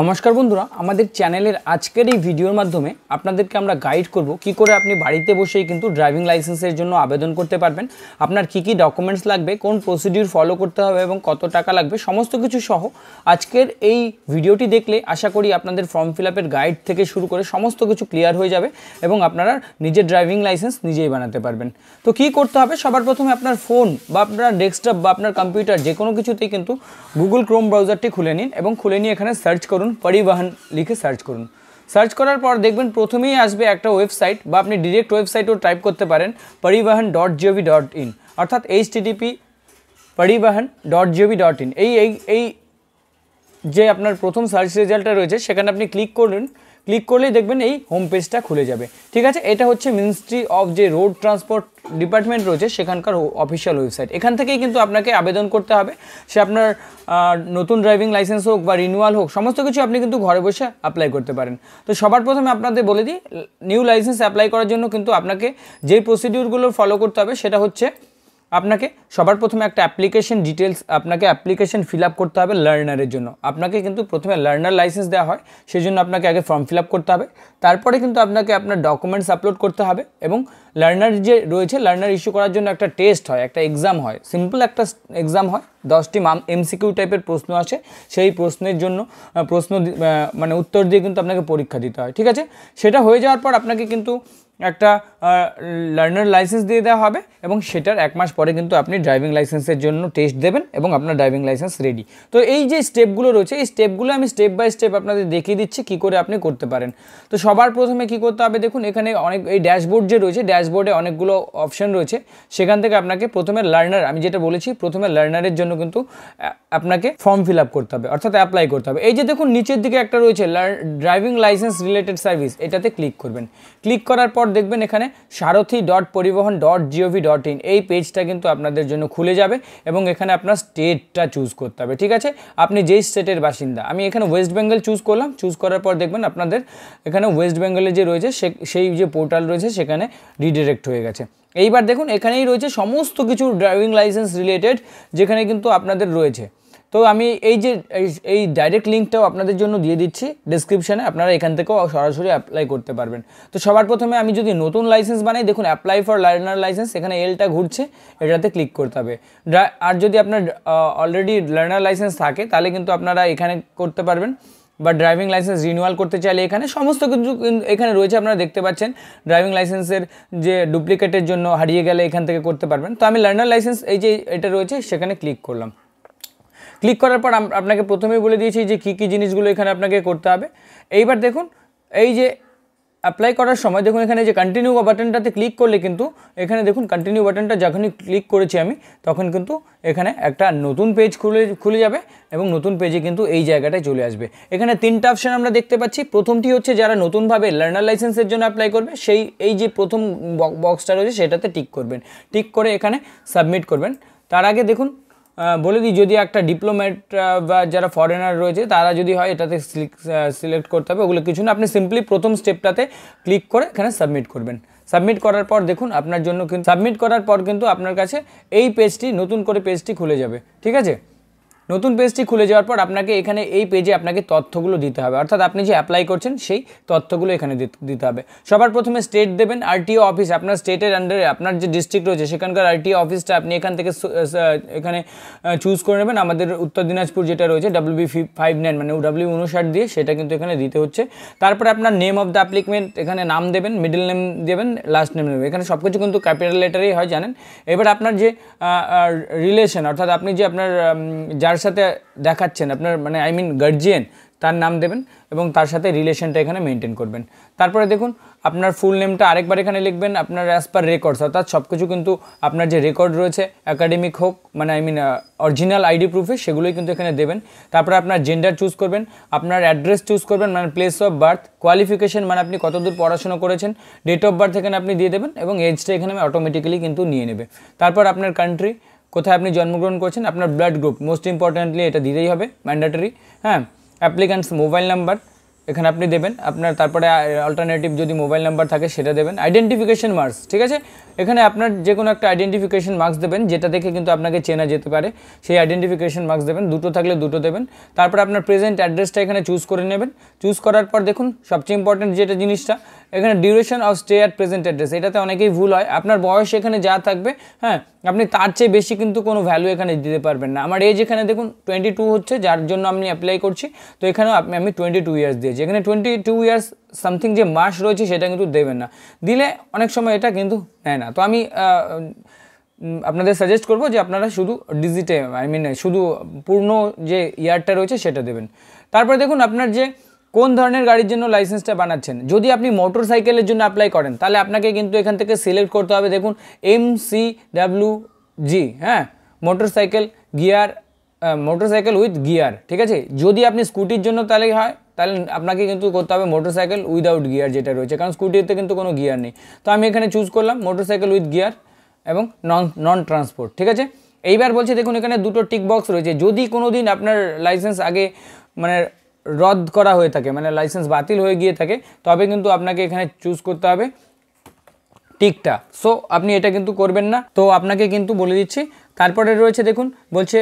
নমস্কার বন্ধুরা আমাদের চ্যানেলের আজকের এই ভিডিওর মাধ্যমে আপনাদেরকে আমরা গাইড করব কি করে আপনি বাড়িতে বসেই কিন্তু ড্রাইভিং লাইসেন্সের জন্য আবেদন করতে পারবেন আপনার কি কি ডকুমেন্টস লাগবে কোন প্রসিডিউর ফলো করতে হবে এবং কত টাকা লাগবে সমস্ত কিছু সহ আজকের এই ভিডিওটি দেখলে আশা করি আপনাদের ফর্ম ফিল আপের গাইড থেকে শুরু করে সমস্ত কিছু ক্লিয়ার হয়ে যাবে এবং আপনারা নিজের ড্রাইভিং লাইসেন্স নিজেই বানাতে পারবেন তো কি করতে হবে সবার প্রথমে আপনার ফোন বা আপনার ডেস্কটপ বা আপনার কম্পিউটার যে কোনো কিছুতেই কিন্তু গুগল ক্রোম ব্রাউজারটি খুলে নিন এবং খুলে নিয়ে এখানে সার্চ করুন করুন পরিবহন লিখে সার্চ করুন সার্চ করার পর দেখবেন প্রথমেই আসবে একটা ওয়েবসাইট বা আপনি ডিরেক্ট ওয়েবসাইটও টাইপ করতে পারেন Parivahan dot gov dot in অর্থাৎ টিডিপি Parivahan dot gov dot in এই এই যে আপনার প্রথম সার্চ রেজাল্টটা রয়েছে সেখানে আপনি ক্লিক করুন ক্লিক করলেই দেখবেন এই হোম পেজটা খুলে যাবে ঠিক আছে এটা হচ্ছে মিনিস্ট্রি অফ যে রোড ট্রান্সপোর্ট ডিপার্টমেন্ট রয়েছে সেখানকার অফিসিয়াল ওয়েবসাইট এখান থেকেই কিন্তু আপনাকে আবেদন করতে হবে সে আপনার নতুন ড্রাইভিং লাইসেন্স হোক বা রিনিউয়াল হোক সমস্ত কিছু আপনি কিন্তু ঘরে বসে অ্যাপ্লাই করতে পারেন তো সবার প্রথমে আপনাদের বলে দিই নিউ লাইসেন্স অ্যাপ্লাই করার জন্য কিন্তু আপনাকে যে প্রসিডিউরগুলো ফলো করতে হবে সেটা হচ্ছে আপনাকে সবার প্রথমে একটা অ্যাপ্লিকেশন ডিটেলস আপনাকে অ্যাপ্লিকেশন ফিল আপ করতে হবে লার্নারের জন্য আপনাকে কিন্তু প্রথমে লার্নার লাইসেন্স দেওয়া হয় সেই জন্য আপনাকে আগে ফর্ম ফিল আপ করতে হবে তারপরে কিন্তু আপনাকে আপনার ডকুমেন্টস আপলোড করতে হবে এবং লার্নার যে রয়েছে লার্নার ইস্যু করার জন্য একটা টেস্ট হয় একটা এক্সাম হয় সিম্পল একটা এক্সাম হয় দশটি মাম এমসিকিউ টাইপের প্রশ্ন আছে সেই প্রশ্নের জন্য প্রশ্ন মানে উত্তর দিয়ে কিন্তু আপনাকে পরীক্ষা দিতে হয় ঠিক আছে সেটা হয়ে যাওয়ার পর আপনাকে কিন্তু একটা লার্নার লাইসেন্স দিয়ে দেওয়া হবে এবং সেটার এক মাস পরে কিন্তু আপনি ড্রাইভিং লাইসেন্সের জন্য টেস্ট দেবেন এবং আপনার ড্রাইভিং লাইসেন্স রেডি তো এই যে স্টেপগুলো রয়েছে এই স্টেপগুলো আমি স্টেপ বাই স্টেপ আপনাদের দেখিয়ে দিচ্ছি কি করে আপনি করতে পারেন তো সবার প্রথমে কি করতে হবে দেখুন এখানে অনেক এই ড্যাশবোর্ড যে রয়েছে ড্যাশবোর্ডে অনেকগুলো অপশন রয়েছে সেখান থেকে আপনাকে প্রথমে লার্নার আমি যেটা বলেছি প্রথমে লার্নারের জন্য কিন্তু আপনাকে ফর্ম ফিল আপ করতে হবে অর্থাৎ অ্যাপ্লাই করতে হবে এই যে দেখুন নিচের দিকে একটা রয়েছে ড্রাইভিং লাইসেন্স রিলেটেড সার্ভিস এটাতে ক্লিক করবেন ক্লিক করার পর দেখবেন এখানে সারথি ডট পরিবহন ডট জিওভি ডট ইন এই পেজটা কিন্তু আপনাদের জন্য খুলে যাবে এবং এখানে আপনার স্টেটটা চুজ করতে হবে ঠিক আছে আপনি যেই স্টেটের বাসিন্দা আমি এখানে ওয়েস্ট বেঙ্গল চুজ করলাম চুজ করার পর দেখবেন আপনাদের এখানে ওয়েস্ট বেঙ্গলে যে রয়েছে সেই যে পোর্টাল রয়েছে সেখানে রিডিরেক্ট হয়ে গেছে এইবার দেখুন এখানেই রয়েছে সমস্ত কিছু ড্রাইভিং লাইসেন্স রিলেটেড যেখানে কিন্তু আপনাদের রয়েছে তো আমি এই যে এই ডাইরেক্ট লিঙ্কটাও আপনাদের জন্য দিয়ে দিচ্ছি ডিসক্রিপশানে আপনারা এখান থেকেও সরাসরি অ্যাপ্লাই করতে পারবেন তো সবার প্রথমে আমি যদি নতুন লাইসেন্স বানাই দেখুন অ্যাপ্লাই ফর লার্নার লাইসেন্স এখানে এলটা ঘুরছে এটাতে ক্লিক করতে হবে আর যদি আপনার অলরেডি লার্নার লাইসেন্স থাকে তাহলে কিন্তু আপনারা এখানে করতে পারবেন বা ড্রাইভিং লাইসেন্স রিনিউয়াল করতে চাইলে এখানে সমস্ত কিছু এখানে রয়েছে আপনারা দেখতে পাচ্ছেন ড্রাইভিং লাইসেন্সের যে ডুপ্লিকেটের জন্য হারিয়ে গেলে এখান থেকে করতে পারবেন তো আমি লার্নার লাইসেন্স এই যে এটা রয়েছে সেখানে ক্লিক করলাম ক্লিক করার পর আপনাকে প্রথমেই বলে দিয়েছি যে কী কী জিনিসগুলো এখানে আপনাকে করতে হবে এইবার দেখুন এই যে অ্যাপ্লাই করার সময় দেখুন এখানে যে কন্টিনিউ বাটনটাতে ক্লিক করলে কিন্তু এখানে দেখুন কন্টিনিউ বাটনটা যখনই ক্লিক করেছি আমি তখন কিন্তু এখানে একটা নতুন পেজ খুলে খুলে যাবে এবং নতুন পেজে কিন্তু এই জায়গাটায় চলে আসবে এখানে তিনটা অপশান আমরা দেখতে পাচ্ছি প্রথমটি হচ্ছে যারা নতুনভাবে লার্নার লাইসেন্সের জন্য অ্যাপ্লাই করবে সেই এই যে প্রথম বক্সটা রয়েছে সেটাতে টিক করবেন টিক করে এখানে সাবমিট করবেন তার আগে দেখুন বলে দিই যদি একটা ডিপ্লোম্যাট বা যারা ফরেনার রয়েছে তারা যদি হয় এটাতে সিলেক্ট করতে হবে ওগুলো কিছু না আপনি সিম্পলি প্রথম স্টেপটাতে ক্লিক করে এখানে সাবমিট করবেন সাবমিট করার পর দেখুন আপনার জন্য কিন্তু সাবমিট করার পর কিন্তু আপনার কাছে এই পেজটি নতুন করে পেজটি খুলে যাবে ঠিক আছে নতুন পেজটি খুলে যাওয়ার পর আপনাকে এখানে এই পেজে আপনাকে তথ্যগুলো দিতে হবে অর্থাৎ আপনি যে অ্যাপ্লাই করছেন সেই তথ্যগুলো এখানে দিতে হবে সবার প্রথমে স্টেট দেবেন আরটিও অফিস আপনার স্টেটের আন্ডারে আপনার যে ডিস্ট্রিক্ট রয়েছে সেখানকার আরটিও অফিসটা আপনি এখান থেকে এখানে চুজ করে নেবেন আমাদের উত্তর দিনাজপুর যেটা রয়েছে ডাব্লিউ বি ফাইভ নাইন মানে ডাব্লিউ উনষাট দিয়ে সেটা কিন্তু এখানে দিতে হচ্ছে তারপরে আপনার নেম অফ দ্য অ্যাপ্লিকমেন্ট এখানে নাম দেবেন মিডল নেম দেবেন লাস্ট নেম দেবেন এখানে সব কিছু কিন্তু ক্যাপিটাল লেটারেই হয় জানেন এবার আপনার যে রিলেশন অর্থাৎ আপনি যে আপনার যার যার সাথে দেখাচ্ছেন আপনার মানে আই মিন গার্জিয়ান তার নাম দেবেন এবং তার সাথে রিলেশনটা এখানে মেনটেন করবেন তারপরে দেখুন আপনার ফুল নেমটা আরেকবার এখানে লিখবেন আপনার অ্যাজ পার রেকর্ডস অর্থাৎ সব কিছু কিন্তু আপনার যে রেকর্ড রয়েছে একাডেমিক হোক মানে আই মিন অরিজিনাল আইডি প্রুফে সেগুলোই কিন্তু এখানে দেবেন তারপরে আপনার জেন্ডার চুজ করবেন আপনার অ্যাড্রেস চুজ করবেন মানে প্লেস অফ বার্থ কোয়ালিফিকেশন মানে আপনি কতদূর পড়াশোনা করেছেন ডেট অফ বার্থ এখানে আপনি দিয়ে দেবেন এবং এজটা এখানে অটোমেটিক্যালি কিন্তু নিয়ে নেবে তারপর আপনার কান্ট্রি কোথায় আপনি জন্মগ্রহণ করছেন আপনার ব্লাড গ্রুপ মোস্ট ইম্পর্ট্যান্টলি এটা দিতেই হবে ম্যান্ডেটরি হ্যাঁ অ্যাপ্লিকান্টস মোবাইল নাম্বার এখানে আপনি দেবেন আপনার তারপরে অল্টারনেটিভ যদি মোবাইল নাম্বার থাকে সেটা দেবেন আইডেন্টিফিকেশন মার্কস ঠিক আছে এখানে আপনার যে কোনো একটা আইডেন্টিফিকেশন মার্কস দেবেন যেটা দেখে কিন্তু আপনাকে চেনা যেতে পারে সেই আইডেন্টিফিকেশন মার্কস দেবেন দুটো থাকলে দুটো দেবেন তারপর আপনার প্রেজেন্ট অ্যাড্রেসটা এখানে চুজ করে নেবেন চুজ করার পর দেখুন সবচেয়ে ইম্পর্টেন্ট যেটা জিনিসটা এখানে duration of stay at present address এটাতে অনেকেই ভুল হয় আপনার বয়স এখানে যা থাকবে হ্যাঁ আপনি তার চেয়ে বেশি কিন্তু কোনো ভ্যালু এখানে দিতে পারবেন না আমার এজ এখানে দেখুন টোয়েন্টি টু হচ্ছে যার জন্য আমি অ্যাপ্লাই করছি তো এখানেও আমি টোয়েন্টি টু ইয়ার্স দিয়েছি এখানে টোয়েন্টি টু ইয়ার্স সামথিং যে মাস রয়েছে সেটা কিন্তু দেবেন না দিলে অনেক সময় এটা কিন্তু নেয় না তো আমি আপনাদের সাজেস্ট করব যে আপনারা শুধু ডিজিটে আই মিন শুধু পূর্ণ যে ইয়ারটা রয়েছে সেটা দেবেন তারপরে দেখুন আপনার যে কোন ধরনের গাড়ির জন্য লাইসেন্সটা বানাচ্ছেন যদি আপনি মোটর সাইকেলের জন্য অ্যাপ্লাই করেন তাহলে আপনাকে কিন্তু এখান থেকে সিলেক্ট করতে হবে দেখুন এম সি ডাব্লিউ জি হ্যাঁ motorcycle gear motorcycle with gear ঠিক আছে যদি আপনি স্কুটির জন্য তাহলে হয় তাহলে আপনাকে কিন্তু করতে হবে মোটর সাইকেল উইদাউট গিয়ার যেটা রয়েছে কারণ স্কুটিতে কিন্তু কোনো গিয়ার নেই তো আমি এখানে চুজ করলাম মোটর সাইকেল উইথ গিয়ার এবং নন নন ট্রান্সপোর্ট ঠিক আছে এইবার বলছি দেখুন এখানে দুটো টিক বক্স রয়েছে যদি কোনো দিন আপনার লাইসেন্স আগে মানে রদ করা হয়ে থাকে মানে লাইসেন্স বাতিল হয়ে গিয়ে থাকে তবে কিন্তু আপনাকে এখানে চুজ করতে হবে টিকটা সো আপনি এটা কিন্তু করবেন না তো আপনাকে কিন্তু বলে দিচ্ছি তারপরে রয়েছে দেখুন বলছে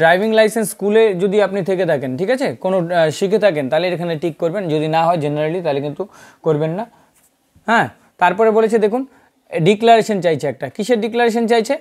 ড্রাইভিং লাইসেন্স স্কুলে যদি আপনি থেকে থাকেন ঠিক আছে কোনো শিখে থাকেন তাহলে এখানে টিক করবেন যদি না হয় জেনারেলি তাহলে কিন্তু করবেন না হ্যাঁ তারপরে বলেছে দেখুন ডিক্লারেশন চাইছে একটা কিসের ডিক্লারেশন চাইছে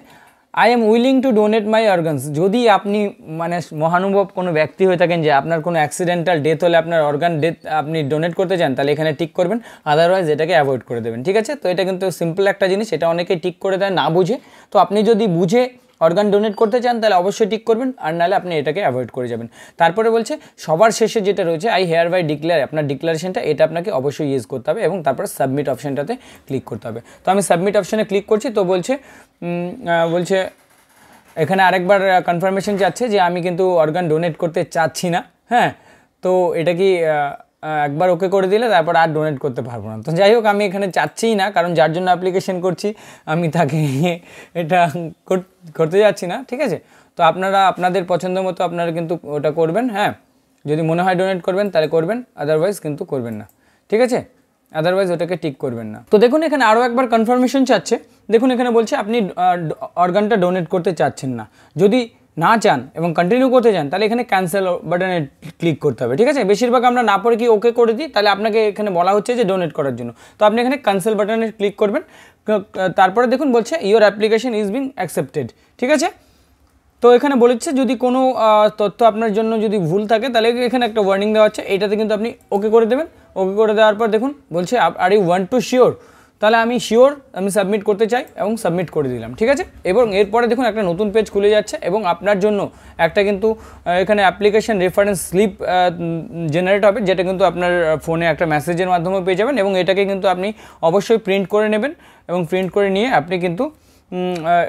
I am willing to donate my organs যদি আপনি মানে মহানুভব কোনো ব্যক্তি হয়ে থাকেন যে আপনার কোনো অ্যাক্সিডেন্টাল ডেথ হলে আপনার অর্গান ডেথ আপনি ডোনেট করতে চান তাহলে এখানে টিক করবেন আদারওয়াইজ এটাকে অ্যাভয়েড করে দেবেন ঠিক আছে তো এটা কিন্তু সিম্পল একটা জিনিস এটা অনেকেই টিক করে দেয় না বুঝে তো আপনি যদি বুঝে অর্গান ডোনেট করতে চান তাহলে অবশ্যই টিক করবেন আর নাহলে আপনি এটাকে অ্যাভয়েড করে যাবেন তারপরে বলছে সবার শেষে যেটা রয়েছে আই হেয়ার বাই ডিক্লেয়ার আপনার ডিক্লারেশনটা এটা আপনাকে অবশ্যই ইউজ করতে হবে এবং তারপর সাবমিট অপশানটাতে ক্লিক করতে হবে তো আমি সাবমিট অপশানে ক্লিক করছি তো বলছে বলছে এখানে আরেকবার কনফার্মেশন চাচ্ছে যে আমি কিন্তু অর্গান ডোনেট করতে চাচ্ছি না হ্যাঁ তো এটা কি একবার ওকে করে দিলে তারপর আর ডোনেট করতে পারবো না তো যাই হোক আমি এখানে চাচ্ছিই না কারণ যার জন্য অ্যাপ্লিকেশন করছি আমি তাকে এটা করতে যাচ্ছি না ঠিক আছে তো আপনারা আপনাদের পছন্দ মতো আপনারা কিন্তু ওটা করবেন হ্যাঁ যদি মনে হয় ডোনেট করবেন তাহলে করবেন আদারওয়াইজ কিন্তু করবেন না ঠিক আছে আদারওয়াইজ ওটাকে টিক করবেন না তো দেখুন এখানে আরও একবার কনফার্মেশন চাচ্ছে দেখুন এখানে বলছে আপনি অর্গানটা ডোনেট করতে চাচ্ছেন না যদি না চান এবং কন্টিনিউ করতে চান তাহলে এখানে ক্যান্সেল বাটনে ক্লিক করতে হবে ঠিক আছে বেশিরভাগ আমরা না পড়ে কি ওকে করে দিই তাহলে আপনাকে এখানে বলা হচ্ছে যে ডোনেট করার জন্য তো আপনি এখানে ক্যান্সেল বাটনে ক্লিক করবেন তারপরে দেখুন বলছে your application is been accepted ঠিক আছে তো এখানে বলেছে যদি কোনো তথ্য আপনার জন্য যদি ভুল থাকে তাহলে এখানে একটা ওয়ার্নিং দেওয়া হচ্ছে এটাতে কিন্তু আপনি ওকে করে দেবেন ওকে করে দেওয়ার পর দেখুন বলছে are you want to sure তাহলে আমি শিওর আমি সাবমিট করতে চাই এবং সাবমিট করে দিলাম ঠিক আছে এবং এরপরে দেখুন একটা নতুন পেজ খুলে যাচ্ছে এবং আপনার জন্য একটা কিন্তু এখানে অ্যাপ্লিকেশান রেফারেন্স স্লিপ জেনারেট হবে যেটা কিন্তু আপনার ফোনে একটা মেসেজের মাধ্যমে পেয়ে যাবেন এবং এটাকে কিন্তু আপনি অবশ্যই প্রিন্ট করে নেবেন এবং প্রিন্ট করে নিয়ে আপনি কিন্তু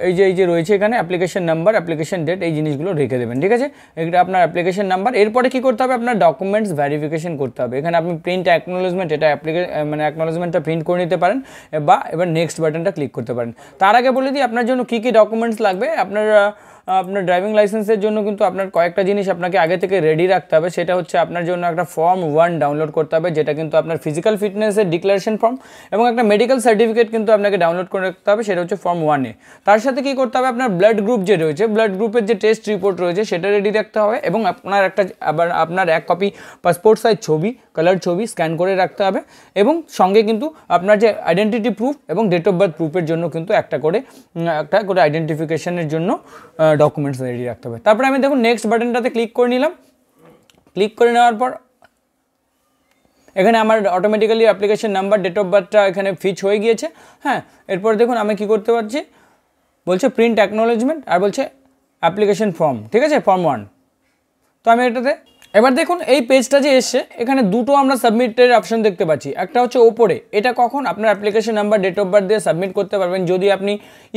এই যে এই যে রয়েছে এখানে অ্যাপ্লিকেশন নাম্বার অ্যাপ্লিকেশন ডেট এই জিনিসগুলো রেখে দেবেন ঠিক আছে এটা আপনার অ্যাপ্লিকেশন নাম্বার এরপরে কী করতে হবে আপনার ডকুমেন্টস ভ্যারিফিকেশন করতে হবে এখানে আপনি প্রিন্ট অ্যাকনোলেজমেন্ট এটা অ্যাপ্লিকে মানে অ্যাকনোলেজমেন্টটা প্রিন্ট করে নিতে পারেন বা এবার নেক্সট বাটনটা ক্লিক করতে পারেন তার আগে বলে দিই আপনার জন্য কী কী ডকুমেন্টস লাগবে আপনার আপনার ড্রাইভিং লাইসেন্সের জন্য কিন্তু আপনার কয়েকটা জিনিস আপনাকে আগে থেকে রেডি রাখতে হবে সেটা হচ্ছে আপনার জন্য একটা ফর্ম ওয়ান ডাউনলোড করতে হবে যেটা কিন্তু আপনার ফিজিক্যাল ফিটনেসের ডিক্লারেশন ফর্ম এবং একটা মেডিকেল সার্টিফিকেট কিন্তু আপনাকে ডাউনলোড করে রাখতে হবে সেটা হচ্ছে ফর্ম ওয়ানে তার সাথে কী করতে হবে আপনার ব্লাড গ্রুপ যে রয়েছে ব্লাড গ্রুপের যে টেস্ট রিপোর্ট রয়েছে সেটা রেডি রাখতে হবে এবং আপনার একটা আবার আপনার এক কপি পাসপোর্ট সাইজ ছবি কালার ছবি স্ক্যান করে রাখতে হবে এবং সঙ্গে কিন্তু আপনার যে আইডেন্টিটি প্রুফ এবং ডেট অফ বার্থ প্রুফের জন্য কিন্তু একটা করে একটা করে আইডেন্টিফিকেশানের জন্য ডকুমেন্টস রেডি রাখতে হবে তারপরে আমি দেখুন নেক্সট বাটনটাতে ক্লিক করে নিলাম ক্লিক করে নেওয়ার পর এখানে আমার automatically application number date of বার্থটা এখানে ফিচ হয়ে গিয়েছে হ্যাঁ এরপর দেখুন আমি কি করতে পারছি বলছে প্রিন্ট অ্যাকনোলেজমেন্ট আর বলছে অ্যাপ্লিকেশন ফর্ম ঠিক আছে ফর্ম ওয়ান তো আমি এটাতে এবার দেখুন এই পেজটা যে এসছে এখানে দুটো আমরা সাবমিটের অপশন দেখতে পাচ্ছি একটা হচ্ছে ওপরে এটা কখন আপনার application number date of birth দিয়ে সাবমিট করতে পারবেন যদি আপনি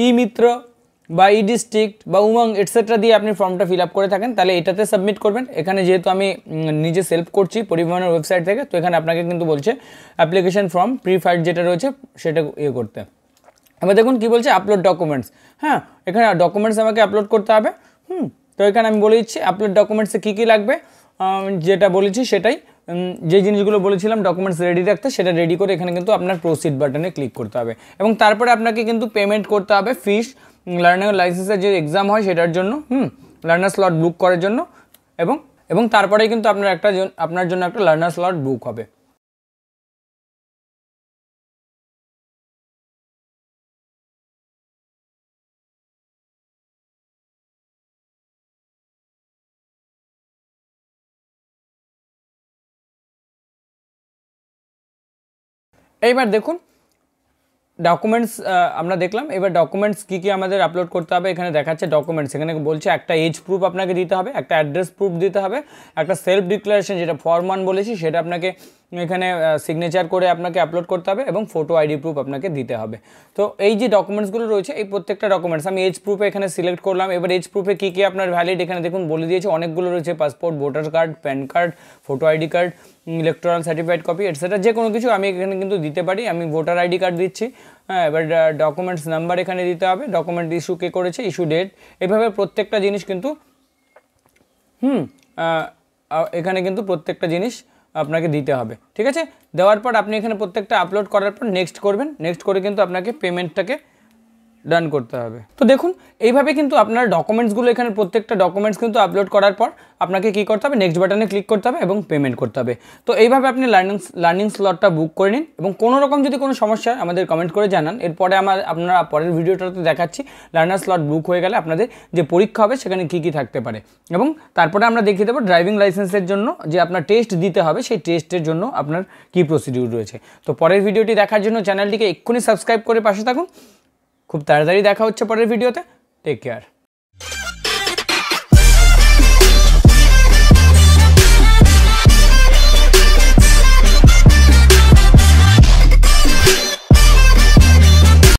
ই মিত্র বা ই ডিস্ট্রিক্ট বা উমাং এটসেট্রা দিয়ে আপনি ফর্মটা ফিল করে থাকেন তাহলে এটাতে সাবমিট করবেন এখানে যেহেতু আমি নিজে সেলফ করছি পরিবহনের ওয়েবসাইট থেকে তো এখানে আপনাকে কিন্তু বলছে অ্যাপ্লিকেশন ফর্ম প্রিফাইড যেটা রয়েছে সেটা ইয়ে করতে এবার দেখুন কী বলছে আপলোড ডকুমেন্টস হ্যাঁ এখানে ডকুমেন্টস আমাকে আপলোড করতে হবে হুম তো এখানে আমি বলে দিচ্ছি আপলোড ডকুমেন্টসে কী কী লাগবে যেটা বলেছি সেটাই যে জিনিসগুলো বলেছিলাম ডকুমেন্টস রেডি রাখতে সেটা রেডি করে এখানে কিন্তু আপনার প্রসিড বাটনে ক্লিক করতে হবে এবং তারপরে আপনাকে কিন্তু পেমেন্ট করতে হবে ফিস লার্নার লাইসেন্সের যে এক্সাম হয় সেটার জন্য হুম লার্নার স্লট বুক করার জন্য এবং এবং তারপরে কিন্তু আপনার একটা আপনার জন্য একটা লার্নার স্লট বুক হবে এইবার দেখুন ডকুমেন্টস আমরা দেখলাম এবার ডকুমেন্টস কী কী আমাদের আপলোড করতে হবে এখানে দেখাচ্ছে ডকুমেন্টস এখানে বলছে একটা এজ প্রুফ আপনাকে দিতে হবে একটা অ্যাড্রেস প্রুফ দিতে হবে একটা সেলফ ডিক্লারেশন যেটা ফর্ম ওয়ান বলেছি সেটা আপনাকে এখানে সিগনেচার করে আপনাকে আপলোড করতে হবে এবং ফটো আইডি প্রুফ আপনাকে দিতে হবে তো এই যে ডকুমেন্টসগুলো রয়েছে এই প্রত্যেকটা ডকুমেন্টস আমি এজ প্রুফে এখানে সিলেক্ট করলাম এবার এজ প্রুফে কী কী আপনার ভ্যালিড এখানে দেখুন বলে দিয়েছে অনেকগুলো রয়েছে passport voter card PAN card photo ID card electronic certified copy etcetera যে কোনো কিছু আমি এখানে কিন্তু দিতে পারি আমি ভোটার আইডি কার্ড দিচ্ছি হ্যাঁ এবার ডকুমেন্টস নাম্বার এখানে দিতে হবে ডকুমেন্ট ইস্যু কে করেছে ইস্যু ডেট এভাবে প্রত্যেকটা জিনিস কিন্তু হুম এখানে কিন্তু প্রত্যেকটা জিনিস আপনাকে দিতে হবে ঠিক আছে দেওয়ার পর আপনি এখানে প্রত্যেকটা আপলোড করার পর নেক্সট করবেন নেক্সট করে কিন্তু আপনাকে পেমেন্টটাকে ডান করতে হবে তো দেখুন এইভাবে কিন্তু আপনার ডকুমেন্টসগুলো এখানে প্রত্যেকটা ডকুমেন্টস কিন্তু আপলোড করার পর আপনাকে কি করতে হবে নেক্সট বাটনে ক্লিক করতে হবে এবং পেমেন্ট করতে হবে তো এইভাবে আপনি লার্নিং লার্নিং স্লটটা বুক করে নিন এবং কোনো রকম যদি কোনো সমস্যা হয় আমাদের কমেন্ট করে জানান এরপরে আমার আপনারা পরের ভিডিওটাতে দেখাচ্ছি লার্নার স্লট বুক হয়ে গেলে আপনাদের যে পরীক্ষা হবে সেখানে কি কি থাকতে পারে এবং তারপরে আমরা দেখিয়ে দেবো ড্রাইভিং লাইসেন্সের জন্য যে আপনার টেস্ট দিতে হবে সেই টেস্টের জন্য আপনার কি প্রসিডিউর রয়েছে তো পরের ভিডিওটি দেখার জন্য চ্যানেলটিকে এক্ষুনি সাবস্ক্রাইব করে পাশে থাকুন খুব তাড়াতাড়ি দেখা হচ্ছে পরের ভিডিওতে টেক কেয়ার